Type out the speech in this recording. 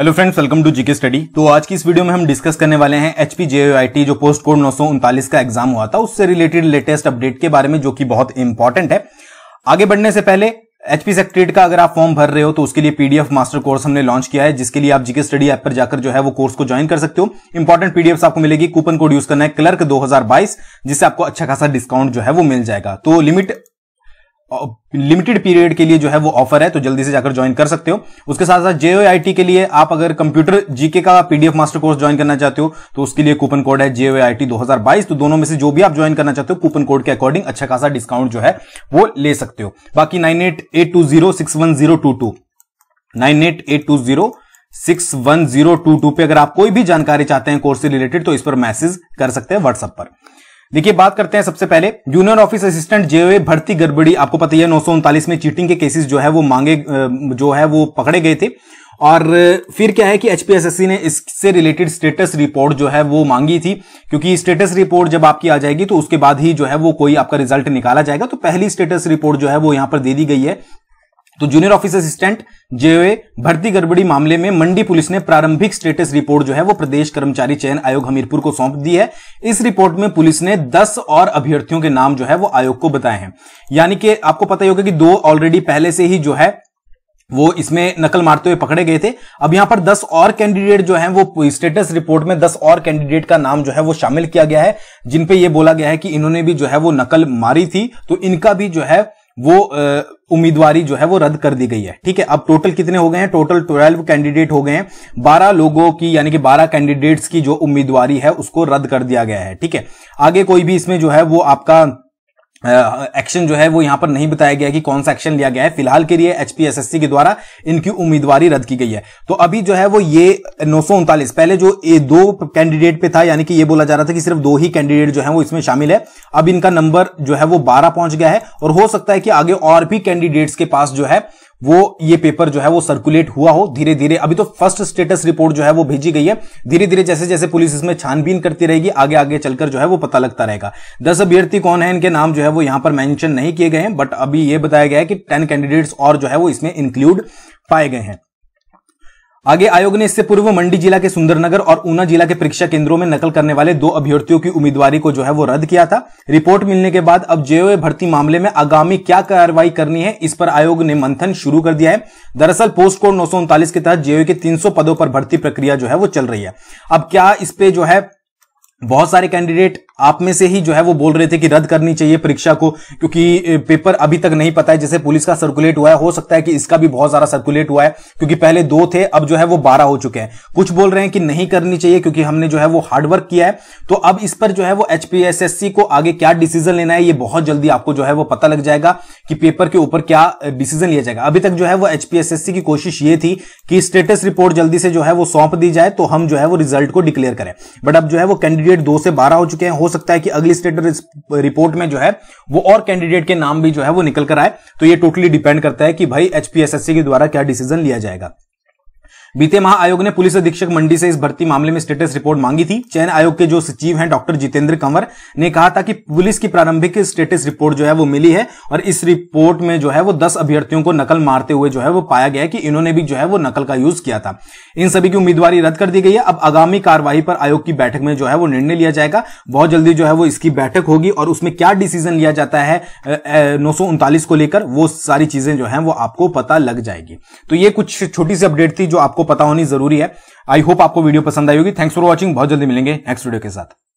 hello friends welcome to GK study तो आज की इस वीडियो में हम डिस्कस करने वाले हैं एचपी जेओआईटी जो पोस्ट कोड नौ का एग्जाम हुआ था उससे रिलेटेड लेटेस्ट अपडेट के बारे में जो कि बहुत इंपॉर्टेंट है आगे बढ़ने से पहले एचपी सेक्रेट का अगर आप फॉर्म भर रहे हो तो उसके लिए पीडीएफ मास्टर कोर्स हमने लॉन्च किया है जिसके लिए आप जीके स्टडी ऐप पर जाकर जो है वो कोर्स को ज्वाइन कर सकते हो इंपॉर्टेंट पीडीएफ आपको मिलेगी कूपन कोड यूज करना है क्लर्क 2022 जिससे आपको अच्छा खासा डिस्काउंट जो है वो मिल जाएगा तो लिमिट लिमिटेड पीरियड के लिए जो है वो ऑफर है तो जल्दी से जाकर ज्वाइन कर सकते हो उसके साथ साथ जेओआईटी के लिए आप अगर कंप्यूटर जीके का पीडीएफ मास्टर कोर्स ज्वाइन करना चाहते हो तो उसके लिए कूपन कोड है जेओआईटी 2022 तो दोनों में से जो भी आप ज्वाइन करना चाहते हो कूपन कोड के अकॉर्डिंग अच्छा खासा डिस्काउंट जो है वो ले सकते हो बाकी nine eight eight two zero six one zero two two nine eight eight two zero six one zero two two पे अगर आप कोई भी जानकारी चाहते हैं कोर्स से रिलेटेड तो इस पर मैसेज कर सकते हैं व्हाट्सएप पर देखिए बात करते हैं सबसे पहले जूनियर ऑफिस असिस्टेंट जे भर्ती गड़बड़ी आपको पता ही है नौ में चीटिंग के केसेस जो है वो मांगे जो है वो पकड़े गए थे और फिर क्या है कि एचपीएसएससी ने इससे रिलेटेड स्टेटस रिपोर्ट जो है वो मांगी थी क्योंकि स्टेटस रिपोर्ट जब आपकी आ जाएगी तो उसके बाद ही जो है वो कोई आपका रिजल्ट निकाला जाएगा तो पहली स्टेटस रिपोर्ट जो है वो यहां पर दे दी गई है तो जूनियर ऑफिस असिस्टेंट जो भर्ती गड़बड़ी मामले में मंडी पुलिस ने प्रारंभिक स्टेटस रिपोर्ट जो है वो प्रदेश कर्मचारी चयन आयोग हमीरपुर को सौंप दी है इस रिपोर्ट में पुलिस ने 10 और अभ्यर्थियों के नाम जो है वो आयोग को बताए हैं यानी कि आपको पता ही होगा कि दो ऑलरेडी पहले से ही जो है वो इसमें नकल मारते हुए पकड़े गए थे अब यहां पर 10 और कैंडिडेट जो हैं वो स्टेटस रिपोर्ट में 10 और कैंडिडेट का नाम जो है वो शामिल किया गया है जिन पे ये बोला गया है कि इन्होंने भी जो है वो नकल मारी थी तो इनका भी जो है वो उम्मीदवारी जो है वो रद्द कर दी गई है ठीक है अब टोटल कितने हो गए हैं टोटल ट्वेल्व कैंडिडेट हो गए हैं बारह लोगों की यानी कि बारह कैंडिडेट्स की जो उम्मीदवारी है उसको रद्द कर दिया गया है ठीक है आगे कोई भी इसमें जो है वो आपका एक्शन जो है वो यहां पर नहीं बताया गया कि कौन सा एक्शन लिया गया है फिलहाल के लिए एचपीएसएससी के द्वारा इनकी उम्मीदवारी रद्द की गई है तो अभी जो है वो ये नौ पहले जो ये दो कैंडिडेट पे था यानी कि ये बोला जा रहा था कि सिर्फ दो ही कैंडिडेट जो है वो इसमें शामिल है अब इनका नंबर जो है वो बारह पहुंच गया है और हो सकता है कि आगे और भी कैंडिडेट्स के पास जो है वो ये पेपर जो है वो सर्कुलेट हुआ हो धीरे धीरे अभी तो फर्स्ट स्टेटस रिपोर्ट जो है वो भेजी गई है धीरे धीरे जैसे जैसे पुलिस इसमें छानबीन करती रहेगी आगे आगे चलकर जो है वो पता लगता रहेगा दस अभ्यर्थी कौन है इनके नाम जो है वो यहां पर मैंशन नहीं किए गए हैं बट अभी ये बताया गया है कि टेन कैंडिडेट्स और जो है वो इसमें इंक्लूड पाए गए हैं आगे आयोग ने इससे पूर्व मंडी जिला के सुंदरनगर और ऊना जिला के परीक्षा केंद्रों में नकल करने वाले दो अभ्यर्थियों की उम्मीदवारी को जो है वो रद्द किया था रिपोर्ट मिलने के बाद अब जेओए भर्ती मामले में आगामी क्या कार्रवाई करनी है इस पर आयोग ने मंथन शुरू कर दिया है दरअसल पोस्ट कोड नौ के तहत जेओए के तीन पदों पर भर्ती प्रक्रिया जो है वो चल रही है अब क्या इस पे जो है बहुत सारे कैंडिडेट आप में से ही जो है वो बोल रहे थे कि रद्द करनी चाहिए परीक्षा को क्योंकि पेपर अभी तक नहीं पता है जैसे पुलिस का सर्कुलेट हुआ है हो सकता है कि इसका भी बहुत सारा सर्कुलेट हुआ है क्योंकि पहले दो थे अब जो है वो बारह हो चुके हैं कुछ बोल रहे हैं कि नहीं करनी चाहिए क्योंकि हमने जो है वो हार्डवर्क किया है तो अब इस पर जो है वो एचपीएसएससी को आगे क्या डिसीजन लेना है ये बहुत जल्दी आपको जो है वो पता लग जाएगा कि पेपर के ऊपर क्या डिसीजन लिया जाएगा अभी तक जो है वो एचपीएसएससी की कोशिश ये थी कि स्टेटस रिपोर्ट जल्दी से जो है वो सौंप दी जाए तो हम जो है वो रिजल्ट को डिक्लेयर करें बट अब जो है वो कैंडिडेट दो से बारह हो चुके हैं हो सकता है कि अगली स्टेट रिपोर्ट में जो है वो और कैंडिडेट के नाम भी जो है वो निकल कर आए तो ये टोटली डिपेंड करता है कि भाई एचपीएसएससी के द्वारा क्या डिसीजन लिया जाएगा बीते माह आयोग ने पुलिस अधीक्षक मंडी से इस भर्ती मामले में स्टेटस रिपोर्ट मांगी थी चयन आयोग के जो सचिव हैं डॉक्टर जितेंद्र कंवर ने कहा था कि पुलिस की प्रारंभिक स्टेटस रिपोर्ट जो है वो मिली है और इस रिपोर्ट में जो है वो दस अभ्यर्थियों को नकल मारते हुए जो है वो पाया गया कि इन्होंने भी जो है वो नकल का यूज किया था इन सभी की उम्मीदवार रद्द कर दी गई है अब आगामी कार्यवाही पर आयोग की बैठक में जो है वो निर्णय लिया जाएगा बहुत जल्दी जो है वो इसकी बैठक होगी और उसमें क्या डिसीजन लिया जाता है नौ को लेकर वो सारी चीजें जो है वो आपको पता लग जाएगी तो ये कुछ छोटी सी अपडेट थी जो आपको आपको पता होनी जरूरी है आई होप आपको वीडियो पसंद आई होगी थैंक्स फॉर वॉचिंग बहुत जल्दी मिलेंगे नेक्स्ट वीडियो के साथ